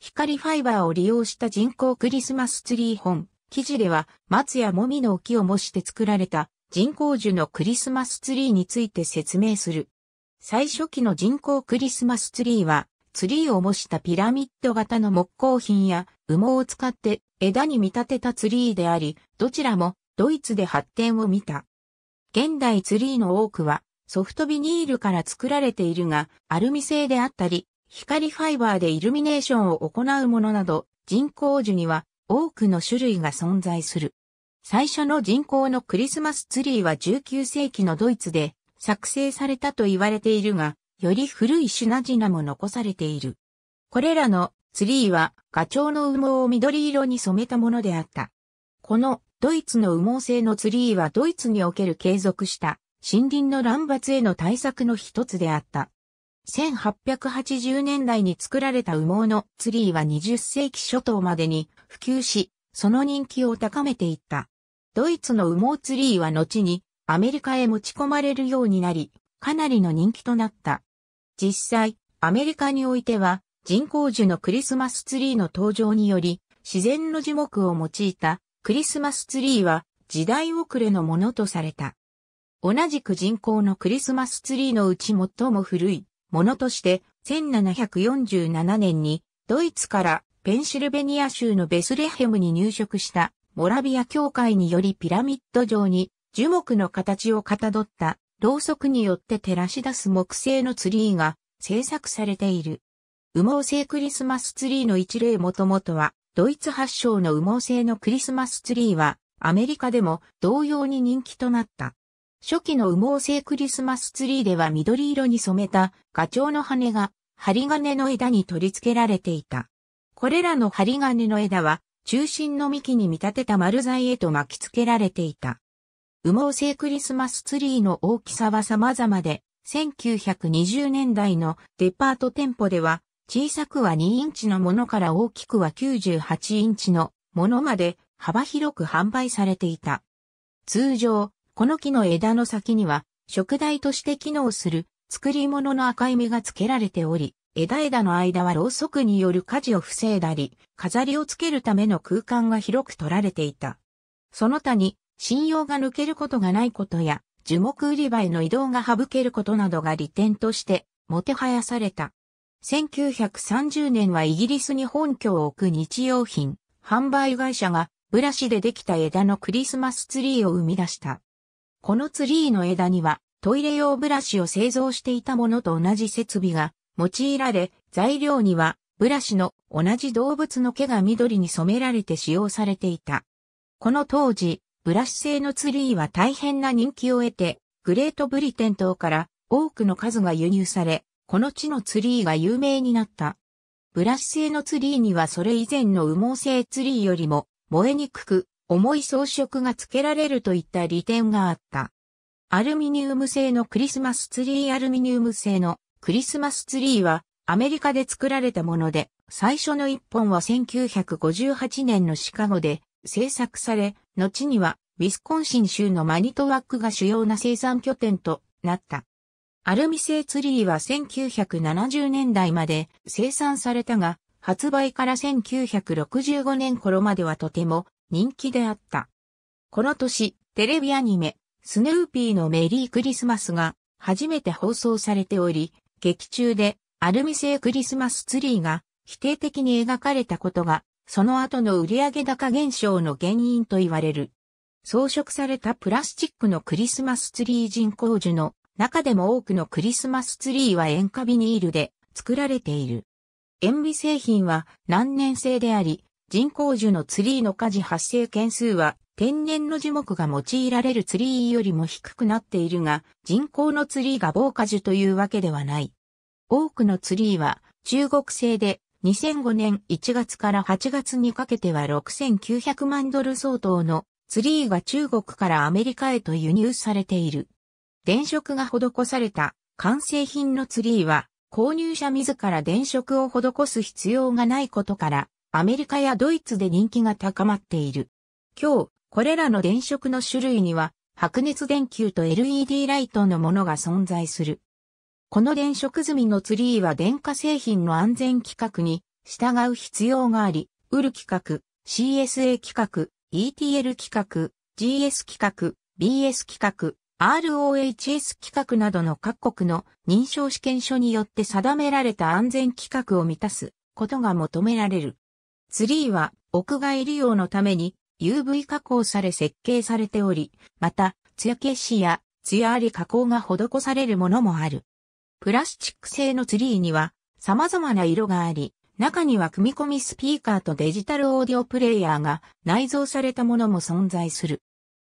光ファイバーを利用した人工クリスマスツリー本、記事では松やもみの木を模して作られた人工樹のクリスマスツリーについて説明する。最初期の人工クリスマスツリーは、ツリーを模したピラミッド型の木工品や羽毛を使って枝に見立てたツリーであり、どちらもドイツで発展を見た。現代ツリーの多くはソフトビニールから作られているが、アルミ製であったり、光ファイバーでイルミネーションを行うものなど、人工樹には多くの種類が存在する。最初の人工のクリスマスツリーは19世紀のドイツで作成されたと言われているが、より古い品々も残されている。これらのツリーはガチョウの羽毛を緑色に染めたものであった。このドイツの羽毛製のツリーはドイツにおける継続した森林の乱伐への対策の一つであった。1880年代に作られた羽毛のツリーは20世紀初頭までに普及し、その人気を高めていった。ドイツの羽毛ツリーは後にアメリカへ持ち込まれるようになり、かなりの人気となった。実際、アメリカにおいては人工樹のクリスマスツリーの登場により、自然の樹木を用いたクリスマスツリーは時代遅れのものとされた。同じく人工のクリスマスツリーのうち最も古いものとして、1747年にドイツからペンシルベニア州のベスレヘムに入植したモラビア教会によりピラミッド上に樹木の形をかたどったろうそくによって照らし出す木製のツリーが製作されている。羽毛製クリスマスツリーの一例もともとはドイツ発祥の羽毛製のクリスマスツリーはアメリカでも同様に人気となった。初期の羽毛製クリスマスツリーでは緑色に染めたガチョウの羽が針金の枝に取り付けられていた。これらの針金の枝は中心の幹に見立てた丸材へと巻き付けられていた。羽毛製クリスマスツリーの大きさは様々で、1920年代のデパート店舗では、小さくは2インチのものから大きくは98インチのものまで幅広く販売されていた。通常、この木の枝の先には、食台として機能する、作り物の赤い実が付けられており、枝枝の間はろうそくによる火事を防いだり、飾りをつけるための空間が広く取られていた。その他に、信用が抜けることがないことや、樹木売り場への移動が省けることなどが利点として、もてはやされた。1930年はイギリスに本拠を置く日用品、販売会社が、ブラシでできた枝のクリスマスツリーを生み出した。このツリーの枝にはトイレ用ブラシを製造していたものと同じ設備が用いられ、材料にはブラシの同じ動物の毛が緑に染められて使用されていた。この当時、ブラシ製のツリーは大変な人気を得て、グレートブリテン島から多くの数が輸入され、この地のツリーが有名になった。ブラシ製のツリーにはそれ以前の羽毛製ツリーよりも燃えにくく重い装飾が付けられるといった利点があった。アルミニウム製のクリスマスツリーアルミニウム製のクリスマスツリーはアメリカで作られたもので、最初の一本は1958年のシカゴで製作され、後にはウィスコンシン州のマニトワックが主要な生産拠点となった。アルミ製ツリーは1970年代まで生産されたが、発売から1965年頃まではとても人気であった。この年、テレビアニメ、スヌーピーのメリークリスマスが初めて放送されており、劇中でアルミ製クリスマスツリーが否定的に描かれたことが、その後の売上高減少の原因と言われる。装飾されたプラスチックのクリスマスツリー人工樹の中でも多くのクリスマスツリーは塩化ビニールで作られている。塩ビ製品は難燃性であり、人工樹のツリーの火事発生件数は天然の樹木が用いられるツリーよりも低くなっているが、人工のツリーが防火樹というわけではない。多くのツリーは中国製で2005年1月から8月にかけては6900万ドル相当のツリーが中国からアメリカへと輸入されている。電飾が施された完成品のツリーは購入者自ら電飾を施す必要がないことからアメリカやドイツで人気が高まっている。今日、これらの電飾の種類には、白熱電球と LED ライトのものが存在する。この電飾済みのツリーは電化製品の安全規格に従う必要があり、売る規格、CSA 規格、ETL 規格、GS 規格、BS 規格、ROHS 規格などの各国の認証試験書によって定められた安全規格を満たすことが求められる。ツリーは屋外利用のために UV 加工され設計されており、また、ヤ消しやヤあり加工が施されるものもある。プラスチック製のツリーには様々な色があり、中には組み込みスピーカーとデジタルオーディオプレイヤーが内蔵されたものも存在する。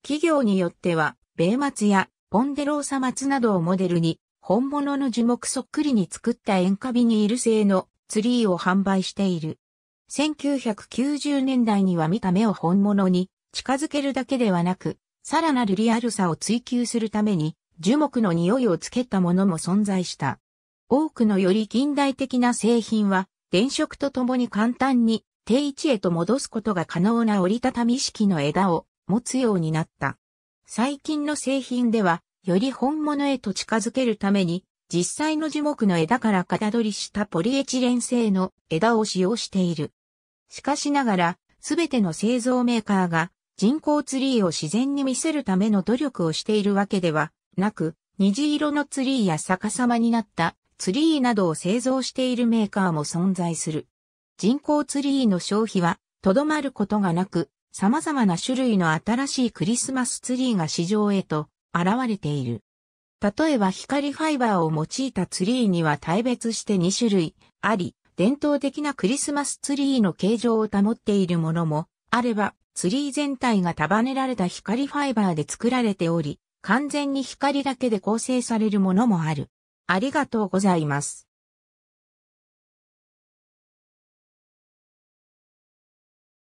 企業によっては、米松やポンデローサ松などをモデルに、本物の樹木そっくりに作った塩化ビニール製のツリーを販売している。1990年代には見た目を本物に近づけるだけではなく、さらなるリアルさを追求するために、樹木の匂いをつけたものも存在した。多くのより近代的な製品は、電飾とともに簡単に定位置へと戻すことが可能な折りたたみ式の枝を持つようになった。最近の製品では、より本物へと近づけるために、実際の樹木の枝から型取りしたポリエチレン製の枝を使用している。しかしながら、すべての製造メーカーが人工ツリーを自然に見せるための努力をしているわけではなく、虹色のツリーや逆さまになったツリーなどを製造しているメーカーも存在する。人工ツリーの消費はとどまることがなく、様々な種類の新しいクリスマスツリーが市場へと現れている。例えば光ファイバーを用いたツリーには大別して2種類あり、伝統的なクリスマスツリーの形状を保っているものもあれば、ツリー全体が束ねられた光ファイバーで作られており、完全に光だけで構成されるものもある。ありがとうございます。